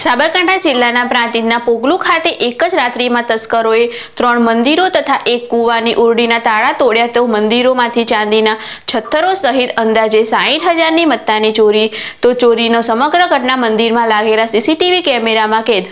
સાબરકાંઠા જિલ્લાના પ્રાંતિજના પોગલુ ખાતે એક જ રાત્રિમાં તસ્કરોએ ત્રણ મંદિરો તથા એક કૂવાની ઉરડીના તાળા તોડ્યા તો મંદિરોમાંથી ચાંદીના છથ્થરો સહિત અંદાજે સાહીઠ હજારની મત્તાની ચોરી તો ચોરીનો સમગ્ર ઘટના મંદિરમાં લાગેલા સીસીટીવી કેમેરામાં કેદ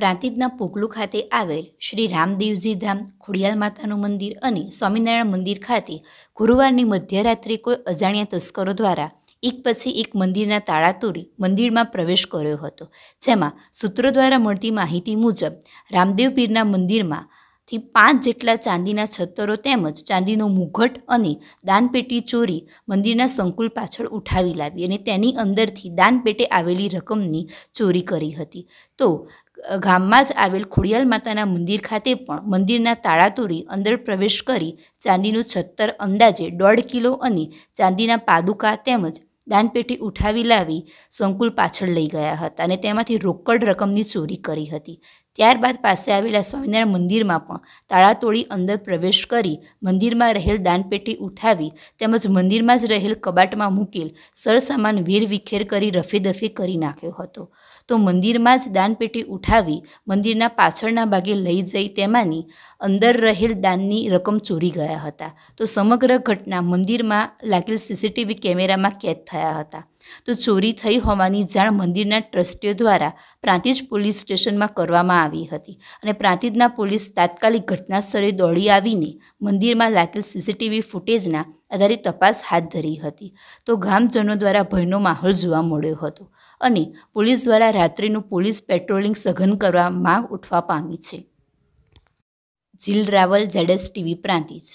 પ્રાંતિજના પોગલુ ખાતે આવેલ શ્રી રામદેવજી ધામ ખોડિયાલ માતાનું મંદિર અને સ્વામિનારાયણ મંદિર ખાતે ગુરુવારની મધ્યરાત્રે કોઈ અજાણ્યા તસ્કરો દ્વારા એક પછી એક મંદિરના તાળા તોડી મંદિરમાં પ્રવેશ કર્યો હતો જેમાં સૂત્રો દ્વારા મળતી માહિતી મુજબ રામદેવ પીરના મંદિરમાં થી પાંચ જેટલા ચાંદીના છત્તરો તેમજ ચાંદીનો મુઘટ અને દાનપેટી ચોરી મંદિરના સંકુલ પાછળ ઉઠાવી લાવી અને તેની અંદરથી દાનપેટે આવેલી રકમની ચોરી કરી હતી તો ગામમાં જ આવેલ ખોડિયાલ માતાના મંદિર ખાતે પણ મંદિરના તાળા તોડી અંદર પ્રવેશ કરી ચાંદીનું છત્તર અંદાજે દોઢ કિલો અને ચાંદીના પાદુકા તેમજ દાનપેટી ઉઠાવી લાવી સંકુલ પાછળ લઈ ગયા હતા અને તેમાંથી રોકડ રકમની ચોરી કરી હતી ત્યારબાદ પાસે આવેલા સ્વામિનારાયણ મંદિરમાં પણ તાળા તોડી અંદર પ્રવેશ કરી મંદિરમાં રહેલ દાનપેટી ઉઠાવી તેમજ મંદિરમાં જ રહેલ કબાટમાં મૂકેલ સરસામાન વીર વિખેર કરી રફેદફે કરી નાખ્યો હતો તો મંદિરમાં જ દાનપેટી ઉઠાવી મંદિરના પાછળના ભાગે લઈ જઈ તેમાંની અંદર રહેલ દાનની રકમ ચોરી ગયા હતા તો સમગ્ર ઘટના મંદિરમાં લાગેલ સીસીટીવી કેમેરામાં કેદ થયા હતા તો ચોરી થઈ હોવાની જાણ મંદિરના ટ્રસ્ટીઓ દ્વારા પ્રાંતિજ પોલીસ સ્ટેશનમાં કરવામાં આવી હતી અને પ્રાંતિજના પોલીસ તાત્કાલિક ઘટના સ્થળે દોડી આવીને મંદિરમાં લાગેલ સીસીટીવી ફૂટેજના આધારે તપાસ હાથ ધરી હતી તો ગામજનો દ્વારા ભયનો માહોલ જોવા મળ્યો હતો અને પોલીસ દ્વારા રાત્રિનું પોલીસ પેટ્રોલિંગ સઘન કરવા માંગ ઉઠવા પામી છે જીલ રાવલ જેડેસ ટીવી પ્રાંતિજ